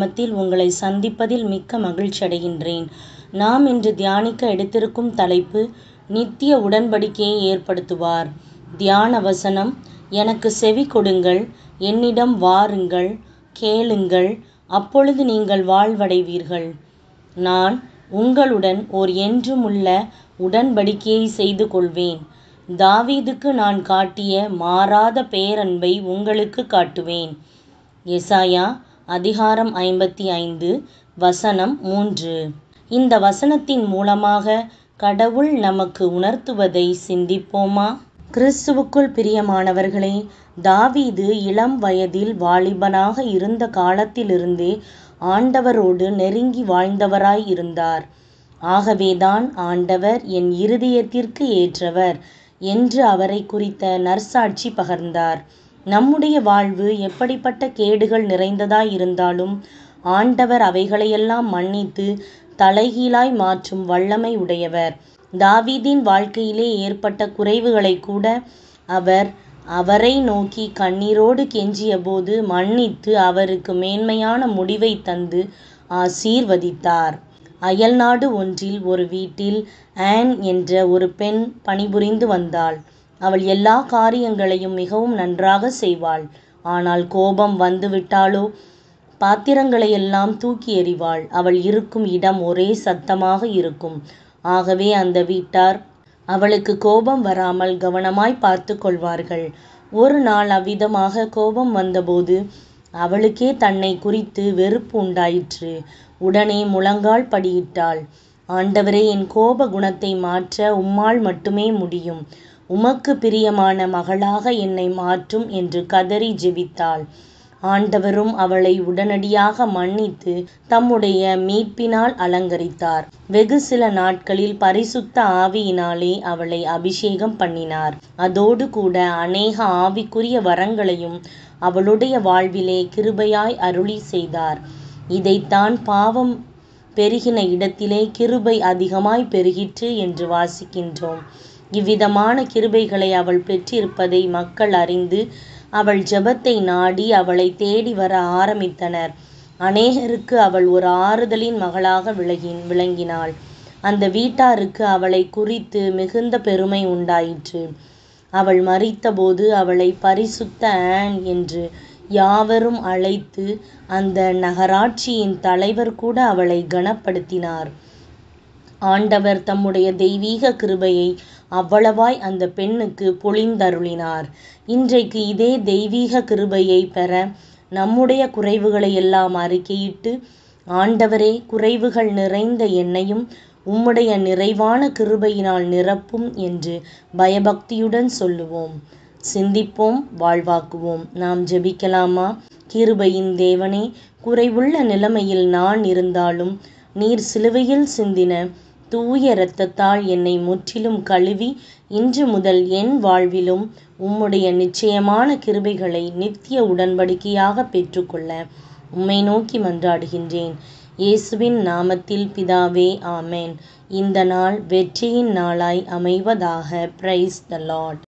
நாமத்தில் உங்களை சந்திப்பதில் மிக்க மகிழ்ச்சி அடைகின்றேன் நாம் இன்று தியானிக்க எடுத்திருக்கும் தலைப்பு நித்திய உடன்படிக்கையை ஏற்படுத்துவார் தியான வசனம் எனக்கு செவி கொடுங்கள் என்னிடம் வாருங்கள் கேளுங்கள் அப்பொழுது நீங்கள் வாழ்வடைவீர்கள் நான் உங்களுடன் ஓர் என்றுமுள்ள உடன்படிக்கையை செய்து கொள்வேன் தாவீதுக்கு நான் காட்டிய மாறாத பேரன்பை உங்களுக்கு காட்டுவேன் எசாயா அதிகாரம் ஐம்பத்தி ஐந்து வசனம் மூன்று இந்த வசனத்தின் மூலமாக கடவுள் நமக்கு உணர்த்துவதை சிந்திப்போமா கிறிஸ்துவுக்குள் பிரியமானவர்களே தாவீது இளம் வயதில் வாலிபனாக இருந்த காலத்திலிருந்தே ஆண்டவரோடு நெருங்கி வாழ்ந்தவராய் இருந்தார் ஆகவேதான் ஆண்டவர் என் இருதயத்திற்கு ஏற்றவர் என்று அவரை குறித்த நற்சாட்சி பகர்ந்தார் நம்முடைய வாழ்வு எப்படிப்பட்ட கேடுகள் நிறைந்ததாய் இருந்தாலும் ஆண்டவர் அவைகளையெல்லாம் மன்னித்து தலைகீழாய் மாற்றும் வல்லமை உடையவர் தாவீதின் வாழ்க்கையிலே ஏற்பட்ட குறைவுகளை கூட அவர் அவரை நோக்கி கண்ணீரோடு கெஞ்சியபோது மன்னித்து அவருக்கு மேன்மையான முடிவை தந்து ஆசீர்வதித்தார் அயல்நாடு ஒன்றில் ஒரு வீட்டில் ஆன் என்ற ஒரு பெண் பணிபுரிந்து வந்தாள் அவள் எல்லா காரியங்களையும் மிகவும் நன்றாக செய்வாள் ஆனால் கோபம் வந்துவிட்டாலோ பாத்திரங்களை எல்லாம் தூக்கி எறிவாள் அவள் இருக்கும் இடம் ஒரே சத்தமாக இருக்கும் ஆகவே அந்த வீட்டார் அவளுக்கு கோபம் வராமல் கவனமாய் பார்த்து கொள்வார்கள் ஒரு நாள் அவ்விதமாக கோபம் வந்தபோது அவளுக்கே தன்னை குறித்து வெறுப்பு உண்டாயிற்று உடனே முழங்கால் படியிட்டாள் ஆண்டவரே என் கோப குணத்தை மாற்ற உம்மால் மட்டுமே முடியும் உமக்கு பிரியமான மகளாக என்னை மாற்றும் என்று கதறி ஜெபித்தாள் ஆண்டவரும் அவளை உடனடியாக மன்னித்து தம்முடைய மீட்பினால் அலங்கரித்தார் வெகு சில நாட்களில் பரிசுத்த ஆவியினாலே அவளை அபிஷேகம் பண்ணினார் அதோடு கூட அநேக ஆவிக்குரிய வரங்களையும் அவளுடைய வாழ்விலே கிருபையாய் அருளி செய்தார் இதைத்தான் பாவம் பெருகின இடத்திலே கிருபை அதிகமாய் பெருகிற்று என்று வாசிக்கின்றோம் இவ்விதமான கிருபைகளை அவள் பெற்றிருப்பதை மக்கள் அறிந்து அவள் ஜெபத்தை நாடி அவளை தேடி வர ஆரம்பித்தனர் அநேகருக்கு அவள் ஒரு ஆறுதலின் மகளாக விளகின் விளங்கினாள் அந்த வீட்டாருக்கு அவளை குறித்து மிகுந்த பெருமை உண்டாயிற்று அவள் மறித்தபோது அவளை பரிசுத்த ஆன் என்று யாவரும் அழைத்து அந்த நகராட்சியின் தலைவர் கூட அவளை கனப்படுத்தினார் ஆண்டவர் தம்முடைய தெய்வீக கிருபையை அவ்வளவாய் அந்த பெண்ணுக்கு பொழிந்தருளினார் இன்றைக்கு இதே தெய்வீக கிருபையை பெற நம்முடைய குறைவுகளை எல்லாம் அறிக்கையிட்டு ஆண்டவரே குறைவுகள் நிறைந்த என்னையும் உம்முடைய நிறைவான கிருபையினால் நிரப்பும் என்று பயபக்தியுடன் சொல்லுவோம் சிந்திப்போம் வாழ்வாக்குவோம் நாம் ஜெபிக்கலாமா கிருபையின் தேவனே குறைவுள்ள நிலைமையில் நான் இருந்தாலும் நீர் சிலுவையில் சிந்தின தூய இரத்தத்தால் என்னை முற்றிலும் கழுவி இன்று முதல் என் வாழ்விலும் உம்முடைய நிச்சயமான கிருபைகளை நித்திய உடன்படிக்கையாக பெற்றுக்கொள்ள உம்மை நோக்கி மன்றாடுகின்றேன் இயேசுவின் நாமத்தில் பிதாவே ஆமேன் இந்த நாள் வெற்றியின் நாளாய் அமைவதாக பிரைஸ் த லார்ட்